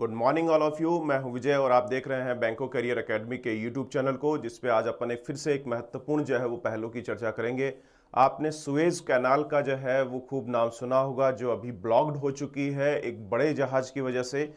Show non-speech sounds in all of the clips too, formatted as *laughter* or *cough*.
Good morning all of you मैं हूं विजय और आप देख रहे हैं बैंको करियर एकेडमी के यूट्यूब चैनल को जिसपे आज अपन फिर से एक महत्वपूर्ण जो है वो पहलू की चर्चा करेंगे आपने सुएज कैनाल का जो है वो खूब नाम सुना होगा जो अभी ब्लॉक्ड हो चुकी है एक बड़े जहाज की वजह से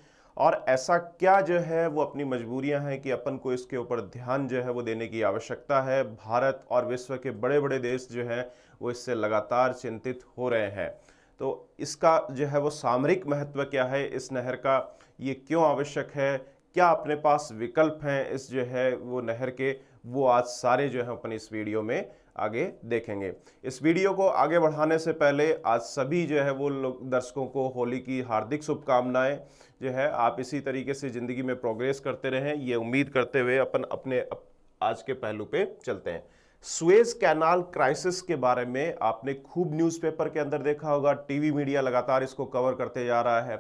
और ऐसा क्या जो है वो अपनी मजबूरियां हैं कि अपन को इसके ऊपर ध्यान जो है वो देने की आवश्यकता है भारत और विश्व के बड़े बड़े देश जो हैं वो इससे लगातार चिंतित हो रहे हैं तो इसका जो है वो सामरिक महत्व क्या है इस नहर का ये क्यों आवश्यक है क्या अपने पास विकल्प हैं इस जो है वो नहर के वो आज सारे जो है अपन इस वीडियो में आगे देखेंगे इस वीडियो को आगे बढ़ाने से पहले आज सभी जो है वो लोग दर्शकों को होली की हार्दिक शुभकामनाएं जो है आप इसी तरीके से ज़िंदगी में प्रोग्रेस करते रहें ये उम्मीद करते हुए अपन अपने अप, आज के पहलू पे चलते हैं स्वेज कैनाल क्राइसिस के बारे में आपने खूब न्यूज़पेपर के अंदर देखा होगा टीवी मीडिया लगातार इसको कवर करते जा रहा है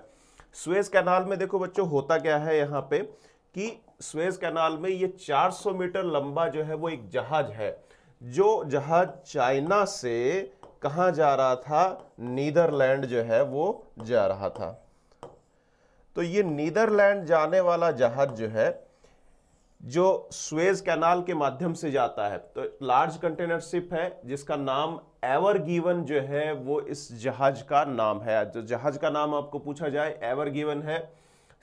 स्वेज कैनाल में देखो बच्चों होता क्या है यहाँ पे कि स्वेज कैनाल में ये 400 मीटर लंबा जो है वो एक जहाज है जो जहाज चाइना से कहा जा रहा था नीदरलैंड जो है वो जा रहा था तो ये नीदरलैंड जाने वाला जहाज जो है जो स्वेज कैनाल के माध्यम से जाता है तो लार्ज कंटेनर शिप है जिसका नाम एवर गिवन जो है वो इस जहाज का नाम है जो जहाज का नाम आपको पूछा जाए एवर गिवन है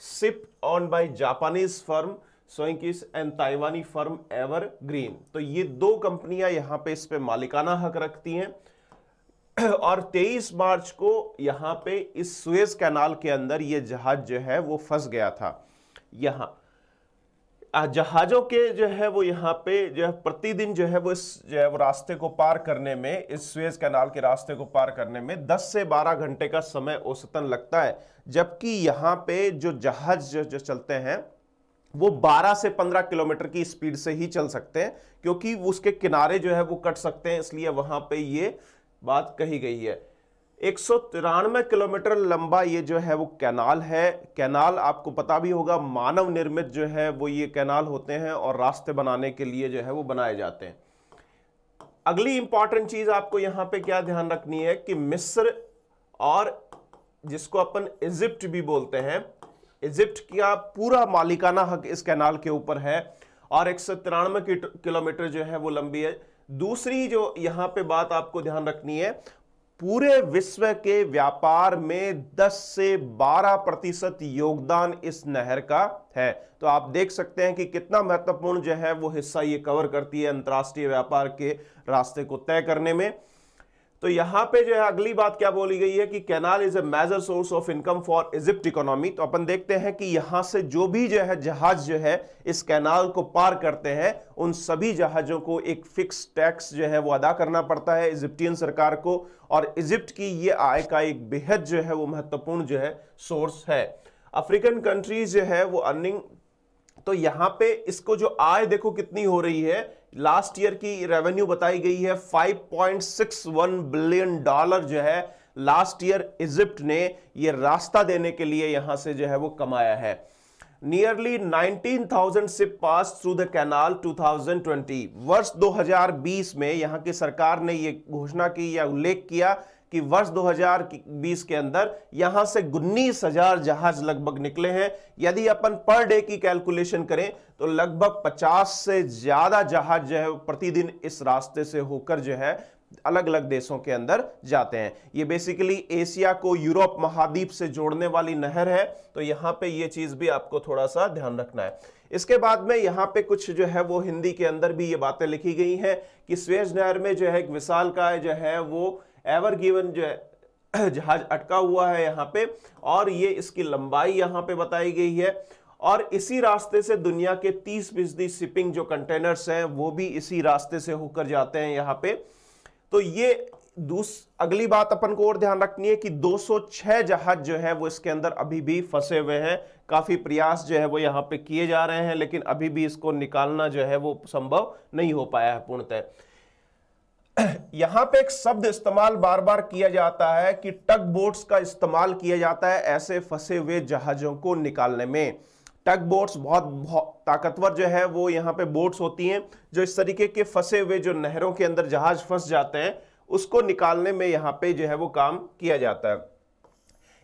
ship on by Japanese firm Shoei Kisen and ताइवानी फर्म एवर ग्रीन तो ये दो कंपनियां यहां पे इस पे मालिकाना हक रखती हैं *clears throat* और 23 मार्च को यहां पे इस स्वेज कैनाल के अंदर ये जहाज जो है वो फंस गया था यहां जहाज़ों के जो है वो यहाँ पे जो है प्रतिदिन जो है वो इस जो है वो रास्ते को पार करने में इस स्वेज कैनाल के रास्ते को पार करने में 10 से 12 घंटे का समय औसतन लगता है जबकि यहाँ पे जो जहाज जो, जो चलते हैं वो 12 से 15 किलोमीटर की स्पीड से ही चल सकते हैं क्योंकि उसके किनारे जो है वो कट सकते हैं इसलिए वहाँ पर ये बात कही गई है एक किलोमीटर लंबा ये जो है वो कैनाल है कैनाल आपको पता भी होगा मानव निर्मित जो है वो ये कैनाल होते हैं और रास्ते बनाने के लिए जो है वो बनाए जाते हैं अगली इंपॉर्टेंट चीज़ आपको यहां पे क्या ध्यान रखनी है कि मिस्र और जिसको अपन इजिप्ट भी बोलते हैं इजिप्ट का पूरा मालिकाना हक इस कैनाल के ऊपर है और एक किलोमीटर जो है वो लंबी है दूसरी जो यहां पे बात आपको ध्यान रखनी है पूरे विश्व के व्यापार में 10 से 12 प्रतिशत योगदान इस नहर का है तो आप देख सकते हैं कि कितना महत्वपूर्ण जो है वो हिस्सा ये कवर करती है अंतर्राष्ट्रीय व्यापार के रास्ते को तय करने में तो यहां पे जो है अगली बात क्या बोली गई है कि canal is a major source of income for Egypt economy तो अपन देखते हैं कि यहां से जो भी जो है जहाज जो है इस कैनाल को पार करते हैं उन सभी जहाजों को एक फिक्स टैक्स जो है वो अदा करना पड़ता है इजिप्टियन सरकार को और इजिप्ट की ये आय का एक बेहद जो है वो महत्वपूर्ण जो है सोर्स है अफ्रीकन कंट्रीज जो है वो अर्निंग तो यहां पे इसको जो आय देखो कितनी हो रही है लास्ट ईयर की रेवेन्यू बताई गई है 5.61 बिलियन डॉलर जो है लास्ट ईयर इजिप्ट ने ये रास्ता देने के लिए यहां से जो है वो कमाया है nearly 19,000 ship pass through the canal 2020 वर्ष 2020 में यहां की सरकार ने ये घोषणा की या उल्लेख किया कि वर्ष 2020 के अंदर यहां से उन्नीस हजार जहाज लगभग निकले हैं यदि अपन पर डे की कैलकुलेशन करें तो लगभग 50 से ज्यादा जहाज जो है प्रतिदिन इस रास्ते से होकर जो है अलग अलग देशों के अंदर जाते हैं ये बेसिकली एशिया को यूरोप महाद्वीप से जोड़ने वाली नहर है तो यहां पे ये चीज़ भी आपको थोड़ा सा ध्यान रखना है इसके बाद में यहाँ पे कुछ जो है वो हिंदी के अंदर भी ये बातें लिखी गई हैं कि स्वेज नहर में जो है एक विशाल का जो है वो एवर गिवन जो है *clears throat* जहाज अटका हुआ है यहाँ पे और ये इसकी लंबाई यहाँ पे बताई गई है और इसी रास्ते से दुनिया के 30 फीसदी शिपिंग जो कंटेनर्स हैं वो भी इसी रास्ते से होकर जाते हैं यहाँ पे तो ये दूस अगली बात अपन को और ध्यान रखनी है कि 206 जहाज जो है वो इसके अंदर अभी भी फंसे हुए हैं काफ़ी प्रयास जो है वो यहाँ पे किए जा रहे हैं लेकिन अभी भी इसको निकालना जो है वो संभव नहीं हो पाया है पूर्णतः यहां पे एक शब्द इस्तेमाल बार बार किया जाता है कि टग बोट्स का इस्तेमाल किया जाता है ऐसे फंसे हुए जहाजों को निकालने में टग बोट्स बहुत, बहुत ताकतवर जो है वो यहाँ पे बोट्स होती हैं जो इस तरीके के फंसे हुए जो नहरों के अंदर जहाज फंस जाते हैं उसको निकालने में यहाँ पे जो है वो काम किया जाता है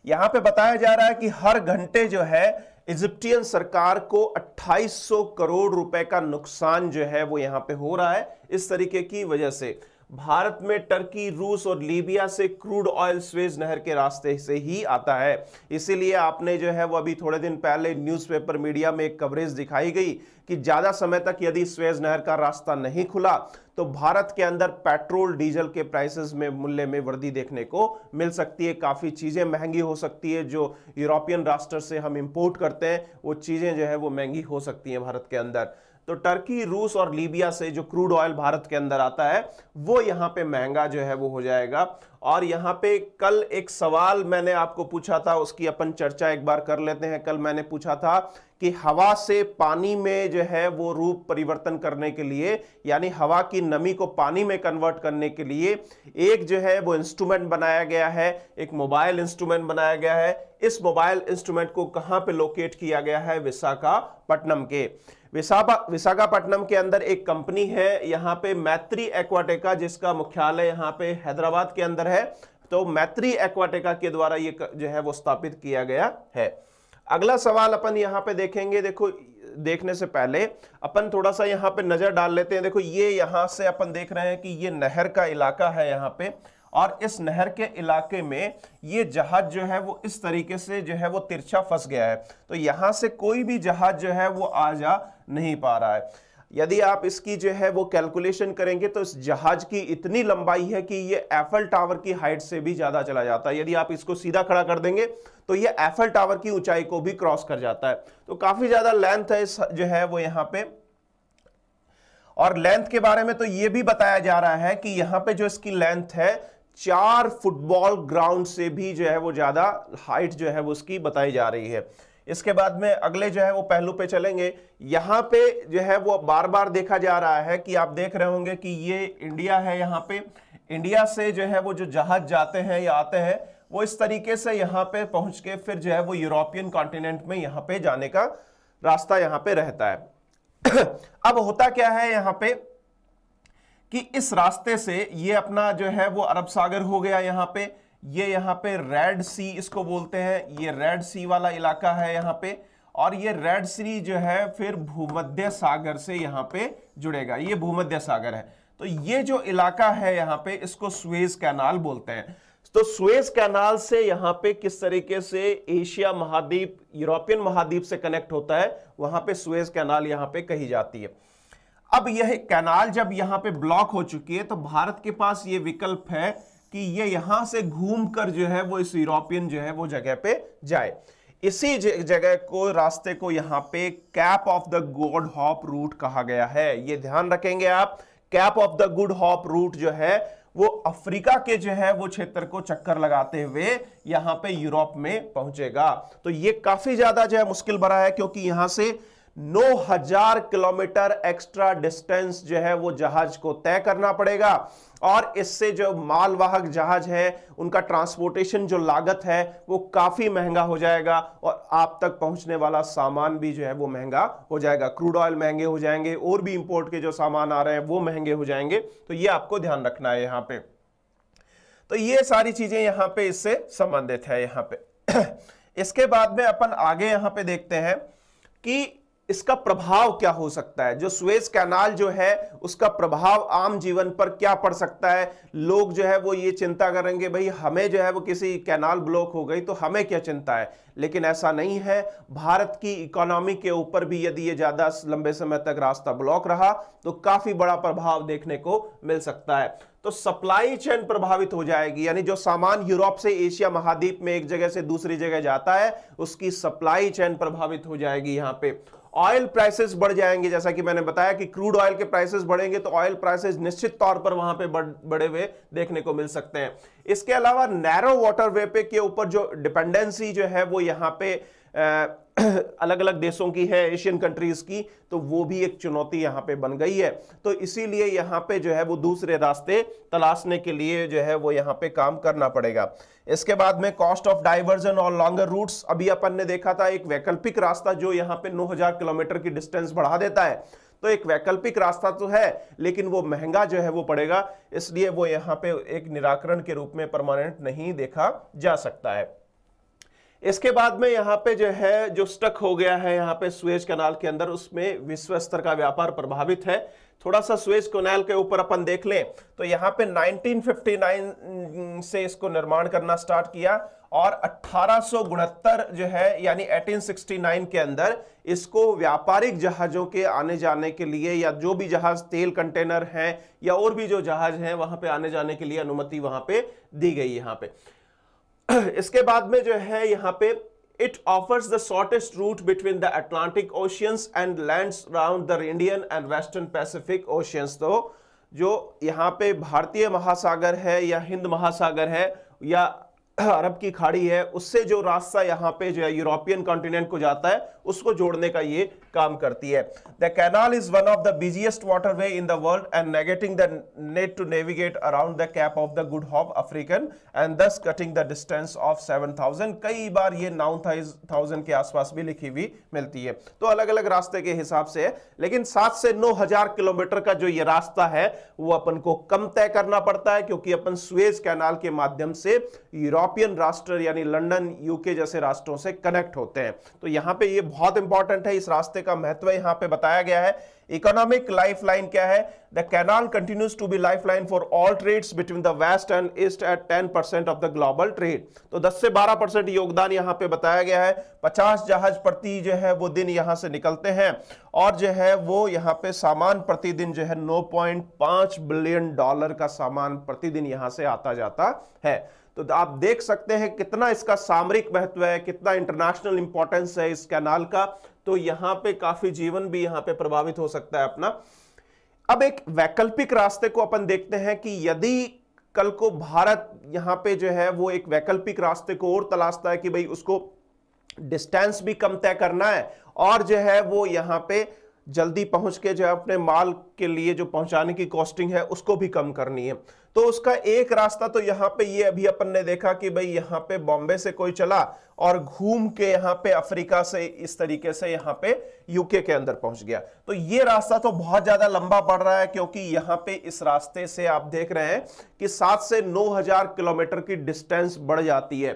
यहाँ पे बताया जा रहा है कि हर घंटे जो है इजिप्टियन सरकार को 2800 करोड़ रुपए का नुकसान जो है वो यहाँ पे हो रहा है इस तरीके की वजह से भारत में टर्की रूस और लीबिया से क्रूड ऑयल स्वेज नहर के रास्ते से ही आता है इसीलिए आपने जो है वो अभी थोड़े दिन पहले न्यूज़पेपर मीडिया में एक कवरेज दिखाई गई कि ज़्यादा समय तक यदि स्वेज नहर का रास्ता नहीं खुला तो भारत के अंदर पेट्रोल डीजल के प्राइसेस में मूल्य में वृद्धि देखने को मिल सकती है काफ़ी चीज़ें महंगी हो सकती है जो यूरोपियन राष्ट्र से हम इंपोर्ट करते हैं वो चीज़ें जो है वो महंगी हो सकती हैं भारत के अंदर तो टर्की रूस और लीबिया से जो क्रूड ऑयल भारत के अंदर आता है वो यहां पे महंगा जो है वो हो जाएगा और यहां पे कल एक सवाल मैंने आपको पूछा था उसकी अपन चर्चा एक बार कर लेते हैं कल मैंने पूछा था कि हवा से पानी में जो है वो रूप परिवर्तन करने के लिए यानी हवा की नमी को पानी में कन्वर्ट करने के लिए एक जो है वो इंस्ट्रूमेंट बनाया गया है एक मोबाइल इंस्ट्रूमेंट बनाया गया है इस मोबाइल इंस्ट्रूमेंट को कहां पे लोकेट किया गया है विशाखापट्टनम के विशाखापट्टनम के अंदर एक कंपनी है यहाँ पे मैत्री एक्वाटेका जिसका मुख्यालय यहाँ पे हैदराबाद के अंदर है तो मैत्री एक्वाटेका के द्वारा ये जो है वो स्थापित किया गया है अगला सवाल अपन यहाँ पे देखेंगे देखो देखने से पहले अपन थोड़ा सा यहाँ पे नजर डाल लेते हैं देखो ये यहाँ से अपन देख रहे हैं कि ये नहर का इलाका है यहाँ पे और इस नहर के इलाके में ये जहाज जो है वो इस तरीके से जो है वो तिरछा फंस गया है तो यहां से कोई भी जहाज जो है वो आ जा नहीं पा रहा है यदि आप इसकी जो है वो कैलकुलेशन करेंगे तो इस जहाज की इतनी लंबाई है कि ये एफल टावर की हाइट से भी ज़्यादा चला जाता है यदि आप इसको सीधा खड़ा कर देंगे तो ये एफल टावर की ऊंचाई को भी क्रॉस कर जाता है तो काफ़ी ज़्यादा लेंथ है इस जो है वो यहां पे और लेंथ के बारे में तो ये भी बताया जा रहा है कि यहां पर जो इसकी लेंथ है चार फुटबॉल ग्राउंड से भी जो है वो ज़्यादा हाइट जो है वो उसकी बताई जा रही है इसके बाद में अगले जो है वो पहलू पे चलेंगे यहां पे जो है वो बार बार देखा जा रहा है कि आप देख रहे होंगे कि ये इंडिया है यहाँ पे इंडिया से जो है वो जो जहाज जाते हैं या आते हैं वो इस तरीके से यहाँ पे पहुंच के फिर जो है वो यूरोपियन कॉन्टिनेंट में यहाँ पे जाने का रास्ता यहाँ पे रहता है *clears throat* अब होता क्या है यहाँ पे कि इस रास्ते से ये अपना जो है वो अरब सागर हो गया यहाँ पे ये यहां पे रेड सी इसको बोलते हैं ये रेड सी वाला इलाका है यहां पे और ये रेड सी जो है फिर भूमध्य सागर से यहां पे जुड़ेगा ये भूमध्य सागर है तो ये जो इलाका है यहां पे इसको स्वेज कैनाल बोलते हैं तो स्वेज कैनाल से यहां पे किस तरीके से एशिया महाद्वीप यूरोपियन महाद्वीप से कनेक्ट होता है वहां पे स्वेज कैनाल यहां पे कही जाती है अब यह कैनाल जब यहां पे ब्लॉक हो चुकी है तो भारत के पास ये विकल्प है कि ये यहां से घूम कर जो है वो इस यूरोपियन जो है वो जगह पे जाए इसी जगह को रास्ते को यहां पे Cape of the Good Hope route कहा गया है ये ध्यान रखेंगे आप Cape of the Good Hope route जो है वो अफ्रीका के जो है वो क्षेत्र को चक्कर लगाते हुए यहां पे यूरोप में पहुंचेगा तो ये काफी ज्यादा जो है मुश्किल भरा है क्योंकि यहां से 9000 किलोमीटर एक्स्ट्रा डिस्टेंस जो है वो जहाज को तय करना पड़ेगा और इससे जो मालवाहक जहाज है उनका ट्रांसपोर्टेशन जो लागत है वो काफ़ी महंगा हो जाएगा और आप तक पहुंचने वाला सामान भी जो है वो महंगा हो जाएगा क्रूड ऑयल महंगे हो जाएंगे और भी इंपोर्ट के जो सामान आ रहे हैं वो महंगे हो जाएंगे तो ये आपको ध्यान रखना है यहां पे तो ये सारी चीज़ें यहां पे इससे संबंधित है यहां पे *clears throat* इसके बाद में अपन आगे यहां पे देखते हैं कि इसका प्रभाव क्या हो सकता है जो स्वेज कैनाल जो है उसका प्रभाव आम जीवन पर क्या पड़ सकता है लोग जो है वो ये चिंता करेंगे भाई हमें जो है वो किसी कैनाल ब्लॉक हो गई तो हमें क्या चिंता है लेकिन ऐसा नहीं है भारत की इकोनॉमी के ऊपर भी यदि ये ज़्यादा लंबे समय तक रास्ता ब्लॉक रहा तो काफ़ी बड़ा प्रभाव देखने को मिल सकता है तो सप्लाई चेन प्रभावित हो जाएगी यानी जो सामान यूरोप से एशिया महाद्वीप में एक जगह से दूसरी जगह जाता है उसकी सप्लाई चेन प्रभावित हो जाएगी यहां पे ऑयल प्राइसेस बढ़ जाएंगे जैसा कि मैंने बताया कि क्रूड ऑयल के प्राइसेस बढ़ेंगे तो ऑयल प्राइसेस निश्चित तौर पर वहां पे बढ़े हुए देखने को मिल सकते हैं इसके अलावा नैरो वाटर वे पे के ऊपर जो डिपेंडेंसी जो है वो यहां पे *coughs* अलग अलग देशों की है एशियन कंट्रीज की तो वो भी एक चुनौती यहाँ पे बन गई है तो इसीलिए यहाँ पे जो है वो दूसरे रास्ते तलाशने के लिए जो है वो यहाँ पे काम करना पड़ेगा इसके बाद में कॉस्ट ऑफ डाइवर्जन और लॉन्गर रूट्स अभी अपन ने देखा था एक वैकल्पिक रास्ता जो यहाँ पे नौ किलोमीटर की डिस्टेंस बढ़ा देता है तो एक वैकल्पिक रास्ता तो है लेकिन वो महंगा जो है वो पड़ेगा इसलिए वो यहाँ पे एक निराकरण के रूप में परमानेंट नहीं देखा जा सकता है इसके बाद में यहाँ पे जो है जो स्टक हो गया है यहाँ पे स्वेज कनाल के अंदर उसमें विश्व स्तर का व्यापार प्रभावित है थोड़ा सा स्वेज कनाल के ऊपर अपन देख लें तो यहाँ पे 1959 से इसको निर्माण करना स्टार्ट किया और अठारह जो है यानी 1869 के अंदर इसको व्यापारिक जहाज़ों के आने जाने के लिए या जो भी जहाज़ तेल कंटेनर हैं या और भी जो जहाज़ हैं वहां पे आने जाने के लिए अनुमति वहां पे दी गई यहाँ पे *clears throat* इसके बाद में जो है यहां पे it offers the shortest route between the Atlantic oceans and land round the Indian and Western Pacific oceans तो जो यहां पे भारतीय महासागर है या हिंद महासागर है या *clears throat* अरब की खाड़ी है उससे जो रास्ता यहां पे जो है यूरोपियन कॉन्टिनेंट को जाता है उसको जोड़ने का ये काम करती है the canal is one of the busiest waterway in the world and negating the need to navigate around the Cape of the Good Hope African and thus cutting the distance of seven thousand कई बार ये noun thousand के आसपास भी लिखी हुई मिलती है तो अलग अलग रास्ते के हिसाब से लेकिन सात से नौ हजार किलोमीटर का जो ये रास्ता है वो अपन को कम तय करना पड़ता है क्योंकि अपन स्वेज कैनाल के माध्यम से यूरोपियन राष्ट्र यानी लंडन यूके जैसे राष्ट्रों से कनेक्ट होते हैं तो यहां पे ये बहुत इंपॉर्टेंट है इस रास्ते का महत्व यहां पे बताया गया है इकोनॉमिक लाइफ लाइन क्या है the canal continues to be lifeline for all trades between the west and east at 10 percent of the global trade तो 10 से 12 परसेंट योगदान यहां पे बताया गया है 50 जहाज प्रति जो है वो दिन यहां से निकलते हैं और जो है वो यहां पे सामान प्रतिदिन जो है 9.5 बिलियन डॉलर का सामान प्रतिदिन यहां से आता जाता है तो आप देख सकते हैं कितना इसका सामरिक महत्व है कितना इंटरनेशनल इंपॉर्टेंस है इस कैनाल का तो यहां पे काफी जीवन भी यहां पे प्रभावित हो सकता है अपना अब एक वैकल्पिक रास्ते को अपन देखते हैं कि यदि कल को भारत यहां पे जो है वो एक वैकल्पिक रास्ते को और तलाशता है कि भाई उसको डिस्टेंस भी कम तय करना है और जो है वो यहां पर जल्दी पहुंच के जो है अपने माल के लिए जो पहुंचाने की कॉस्टिंग है उसको भी कम करनी है तो उसका एक रास्ता तो यहाँ पे ये अभी अपन ने देखा कि भाई यहाँ पे बॉम्बे से कोई चला और घूम के यहाँ पे अफ्रीका से इस तरीके से यहाँ पे यूके के अंदर पहुंच गया तो ये रास्ता तो बहुत ज्यादा लंबा पड़ रहा है क्योंकि यहाँ पे इस रास्ते से आप देख रहे हैं कि सात से नौ हजार किलोमीटर की डिस्टेंस बढ़ जाती है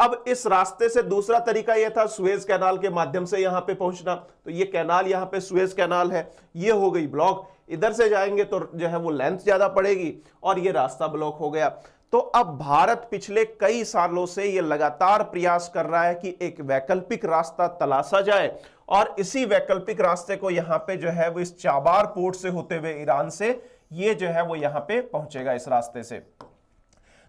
अब इस रास्ते से दूसरा तरीका यह था सुएज कैनाल के माध्यम से यहां पे पहुंचना तो ये कैनाल यहां पे सुज कैनाल है ये हो गई ब्लॉक इधर से जाएंगे तो जो है वो लेंथ ज्यादा पड़ेगी और ये रास्ता ब्लॉक हो गया तो अब भारत पिछले कई सालों से ये लगातार प्रयास कर रहा है कि एक वैकल्पिक रास्ता तलाशा जाए और इसी वैकल्पिक रास्ते को यहाँ पे जो है वो इस चाबार पोर्ट से होते हुए ईरान से ये जो है वो यहां पे पहुंचेगा इस रास्ते से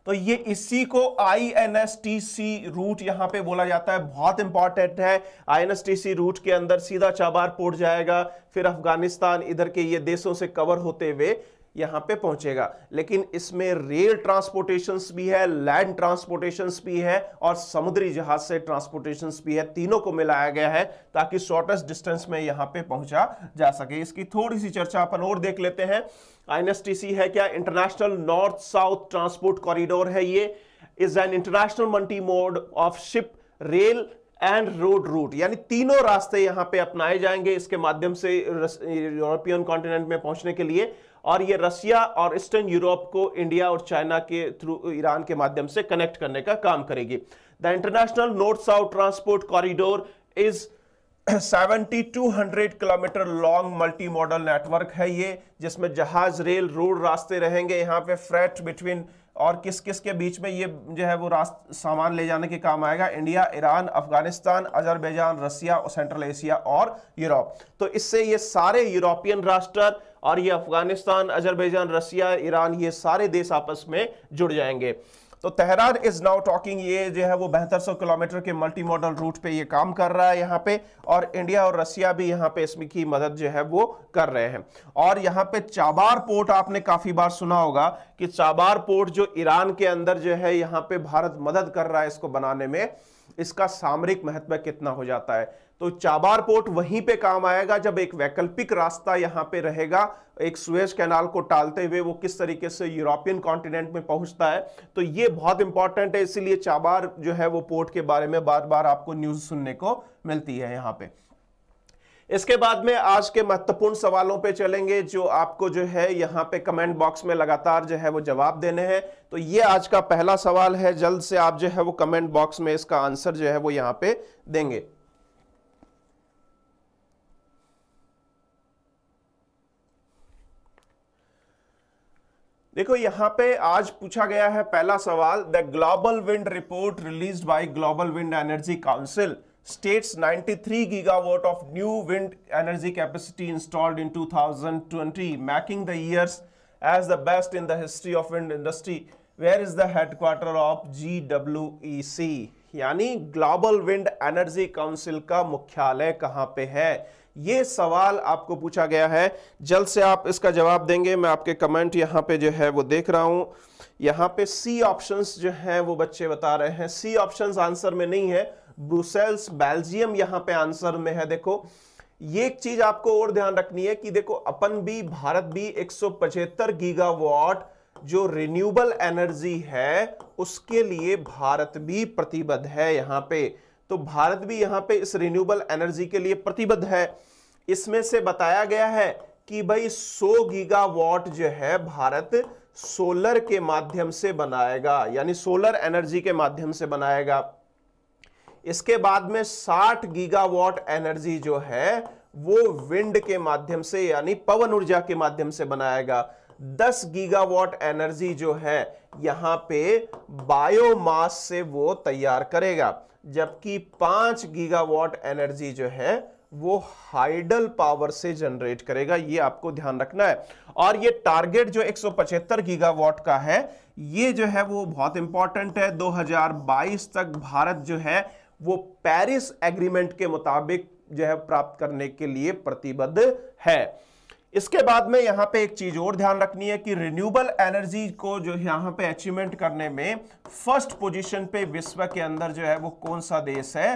तो ये इसी को I N S T C route यहां पे बोला जाता है बहुत इंपॉर्टेंट है I N S T C route के अंदर सीधा चाबार पोर्ट जाएगा फिर अफगानिस्तान इधर के ये देशों से कवर होते हुए यहां पे पहुंचेगा लेकिन इसमें रेल ट्रांसपोर्टेशन भी है लैंड ट्रांसपोर्टेशन भी है और समुद्री जहाज से ट्रांसपोर्टेशन भी है तीनों को मिलाया गया है ताकि शॉर्टेस्ट डिस्टेंस में यहां पे पहुंचा जा सके इसकी थोड़ी सी चर्चा अपन और देख लेते हैं आईएनएसटीसी है क्या international north south transport corridor है ये is an international multi mode of ship rail and road route यानी तीनों रास्ते यहां पे अपनाए जाएंगे इसके माध्यम से यूरोपियन कॉन्टिनेंट में पहुंचने के लिए और ये रसिया और ईस्टर्न यूरोप को इंडिया और चाइना के थ्रू ईरान के माध्यम से कनेक्ट करने का काम करेगी the international north south transport corridor is 7200 kilometre long multi modal network है ये जिसमें जहाज रेल रोड रास्ते रहेंगे यहाँ पे फ्रेट बिटवीन और किस किस के बीच में ये जो है वो रास्त सामान ले जाने के काम आएगा India Iran Afghanistan Azerbaijan Russia और सेंट्रल एशिया और यूरोप तो इससे ये सारे यूरोपियन राष्ट्र और ये अफगानिस्तान अजरबैजान रसिया ईरान ये सारे देश आपस में जुड़ जाएंगे तो तहरान इज नाउ टॉकिंग ये जो है वो बेहतर सौ किलोमीटर के मल्टी मॉडल रूट पे ये काम कर रहा है यहाँ पे और इंडिया और रसिया भी यहाँ पे इसमें की मदद जो है वो कर रहे हैं और यहाँ पे चाबार पोर्ट आपने काफी बार सुना होगा कि चाबार पोर्ट जो ईरान के अंदर जो है यहाँ पे भारत मदद कर रहा है इसको बनाने में इसका सामरिक महत्व कितना हो जाता है तो चाबार पोर्ट वहीं पे काम आएगा जब एक वैकल्पिक रास्ता यहां पे रहेगा एक स्वेज कैनाल को टालते हुए वो किस तरीके से यूरोपियन कॉन्टिनेंट में पहुंचता है तो ये बहुत इंपॉर्टेंट है इसीलिए चाबार जो है वो पोर्ट के बारे में बार बार आपको न्यूज सुनने को मिलती है यहां पर इसके बाद में आज के महत्वपूर्ण सवालों पे चलेंगे जो आपको जो है यहाँ पे कमेंट बॉक्स में लगातार जो है वो जवाब देने हैं तो ये आज का पहला सवाल है जल्द से आप जो है वो कमेंट बॉक्स में इसका आंसर जो है वो यहाँ पे देंगे देखो यहां पे आज पूछा गया है पहला सवाल the global wind report released by global wind energy council states 93 gigawatt of new wind energy capacity installed in 2020 making the years as the best in the history of wind industry where is the headquarter of G W E C यानी global wind energy council का मुख्यालय कहां पे है ये सवाल आपको पूछा गया है जल्द से आप इसका जवाब देंगे मैं आपके कमेंट यहां पे जो है वो देख रहा हूं यहां पे सी ऑप्शंस जो हैं वो बच्चे बता रहे हैं सी ऑप्शंस आंसर में नहीं है ब्रुसेल्स बेल्जियम यहां पे आंसर में है देखो ये एक चीज आपको और ध्यान रखनी है कि देखो अपन भी भारत भी एक गीगावाट जो रिन्यूएबल एनर्जी है उसके लिए भारत भी प्रतिबद्ध है यहां पर तो भारत भी यहां पे इस रिन्यूएबल एनर्जी के लिए प्रतिबद्ध है इसमें से बताया गया है कि भाई 100 गीगावाट जो है भारत सोलर के माध्यम से बनाएगा यानी सोलर एनर्जी के माध्यम से बनाएगा इसके बाद में 60 गीगावाट एनर्जी जो है वो विंड के माध्यम से यानी पवन ऊर्जा के माध्यम से बनाएगा 10 गीगावाट एनर्जी जो है यहां पे बायोमास से वो तैयार करेगा जबकि पांच गीगावाट एनर्जी जो है वो हाइडल पावर से जनरेट करेगा ये आपको ध्यान रखना है और ये टारगेट जो एक गीगावाट का है ये जो है वो बहुत इंपॉर्टेंट है 2022 तक भारत जो है वो पेरिस एग्रीमेंट के मुताबिक जो है प्राप्त करने के लिए प्रतिबद्ध है इसके बाद में यहां पे एक चीज और ध्यान रखनी है कि रिन्यूएबल एनर्जी को जो यहां पे अचीवमेंट करने में फर्स्ट पोजीशन पे विश्व के अंदर जो है वो कौन सा देश है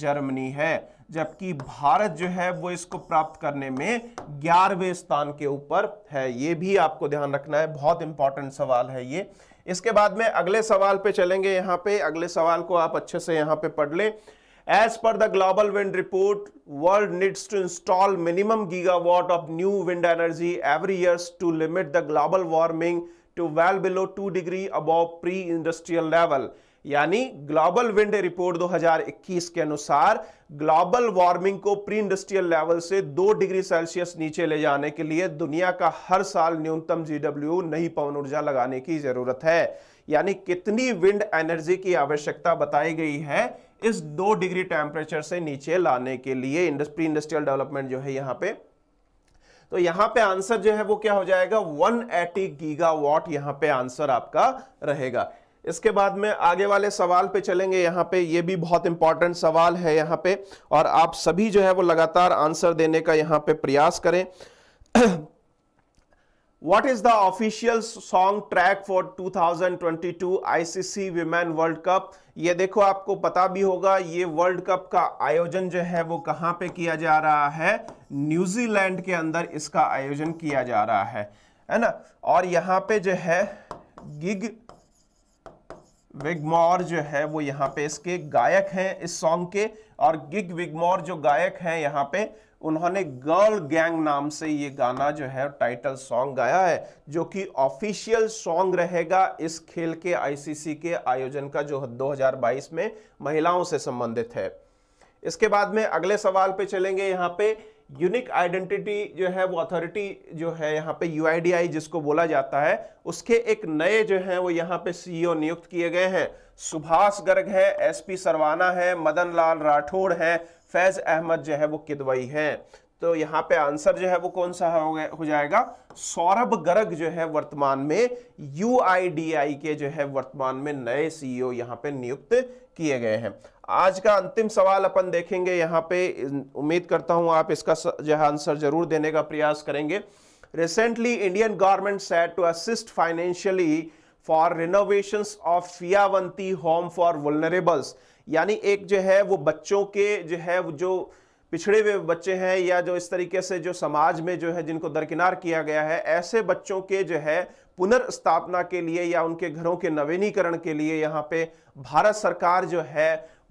जर्मनी है जबकि भारत जो है वो इसको प्राप्त करने में ग्यारहवें स्थान के ऊपर है ये भी आपको ध्यान रखना है बहुत इंपॉर्टेंट सवाल है ये इसके बाद में अगले सवाल पे चलेंगे यहाँ पे अगले सवाल को आप अच्छे से यहाँ पे पढ़ लें एज पर the global wind report world needs to install minimum gigawatt of new wind energy every years to limit the global warming to well below two degree above pre industrial level यानी global wind report 2021 के अनुसार global warming को pre industrial level से दो degree Celsius नीचे ले जाने के लिए दुनिया का हर साल न्यूनतम जीडब्ल्यू नई पवन ऊर्जा लगाने की जरूरत है यानी कितनी विंड एनर्जी की आवश्यकता बताई गई है इस दो डिग्री टेम्परेचर से नीचे लाने के लिए इंडस्ट्री इंडस्ट्रियल डेवलपमेंट जो है यहां पे तो यहां पे आंसर जो है वो क्या हो जाएगा 180 गीगावाट यहां पे आंसर आपका रहेगा इसके बाद में आगे वाले सवाल पे चलेंगे यहाँ पे ये भी बहुत इंपॉर्टेंट सवाल है यहाँ पे और आप सभी जो है वो लगातार आंसर देने का यहाँ पे प्रयास करें What is the official song track for 2022 ICC Women World Cup? ये देखो आपको पता भी होगा ये वर्ल्ड कप का आयोजन जो है वो कहां पे किया जा रहा है न्यूजीलैंड के अंदर इसका आयोजन किया जा रहा है है ना और यहां पे जो है गिग विगमोर जो है वो यहां पे इसके गायक हैं इस सॉन्ग के और गिग विगमोर जो गायक हैं यहां पे उन्होंने गर्ल गैंग नाम से ये गाना जो है टाइटल सॉन्ग गाया है जो कि ऑफिशियल सॉन्ग रहेगा इस खेल के आईसीसी के आयोजन का जो 2022 में महिलाओं से संबंधित है इसके बाद में अगले सवाल पे चलेंगे यहाँ पे यूनिक आइडेंटिटी जो है वो अथॉरिटी जो है यहाँ पे यू जिसको बोला जाता है उसके एक नए जो हैं वो यहाँ पे सीईओ e नियुक्त किए गए हैं सुभाष गर्ग है एसपी सरवाना है मदन लाल राठौड़ है फैज़ अहमद जो है वो किदवई है तो यहाँ पे आंसर जो है वो कौन सा हो जाएगा सौरभ गर्ग जो है वर्तमान में यू के जो है वर्तमान में नए सीईओ e यहाँ पे नियुक्त किए गए हैं आज का अंतिम सवाल अपन देखेंगे यहाँ पे उम्मीद करता हूँ आप इसका जो है आंसर जरूर देने का प्रयास करेंगे recently Indian government set to assist financially for renovation of फियावंती होम फॉर वुलनरेबल्स यानी एक जो है वो बच्चों के जो है वो जो पिछड़े हुए बच्चे हैं या जो इस तरीके से जो समाज में जो है जिनको दरकिनार किया गया है ऐसे बच्चों के जो है पुनर्स्थापना के लिए या उनके घरों के नवीनीकरण के लिए यहाँ पे भारत सरकार जो है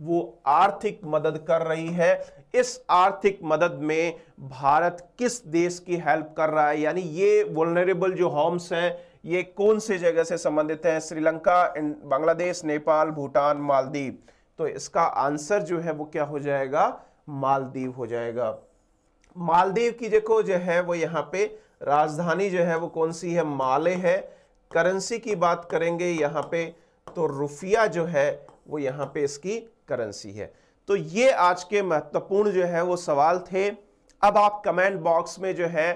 वो आर्थिक मदद कर रही है इस आर्थिक मदद में भारत किस देश की हेल्प कर रहा है यानी ये वोलरेबल जो होम्स हैं ये कौन से जगह से संबंधित हैं श्रीलंका बांग्लादेश नेपाल भूटान मालदीव तो इसका आंसर जो है वो क्या हो जाएगा मालदीव हो जाएगा मालदीव की देखो जो है वो यहाँ पे राजधानी जो है वो कौन सी है माले है करेंसी की बात करेंगे यहाँ पे तो रुफिया जो है वो यहाँ पे इसकी करेंसी है तो ये आज के महत्वपूर्ण जो है वो सवाल थे अब आप कमेंट बॉक्स में जो है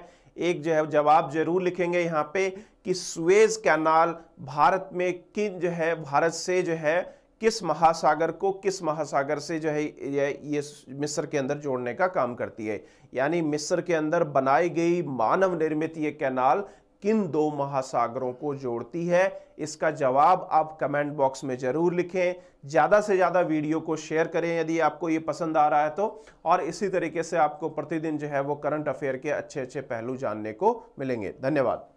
एक जो है जवाब जरूर लिखेंगे यहाँ पे कि सुएज कैनाल भारत में किन जो है भारत से जो है किस महासागर को किस महासागर से जो है ये मिस्र के अंदर जोड़ने का काम करती है यानी मिस्र के अंदर बनाई गई मानव निर्मित ये कैनाल किन दो महासागरों को जोड़ती है इसका जवाब आप कमेंट बॉक्स में ज़रूर लिखें ज़्यादा से ज़्यादा वीडियो को शेयर करें यदि आपको ये पसंद आ रहा है तो और इसी तरीके से आपको प्रतिदिन जो है वो करंट अफेयर के अच्छे अच्छे पहलू जानने को मिलेंगे धन्यवाद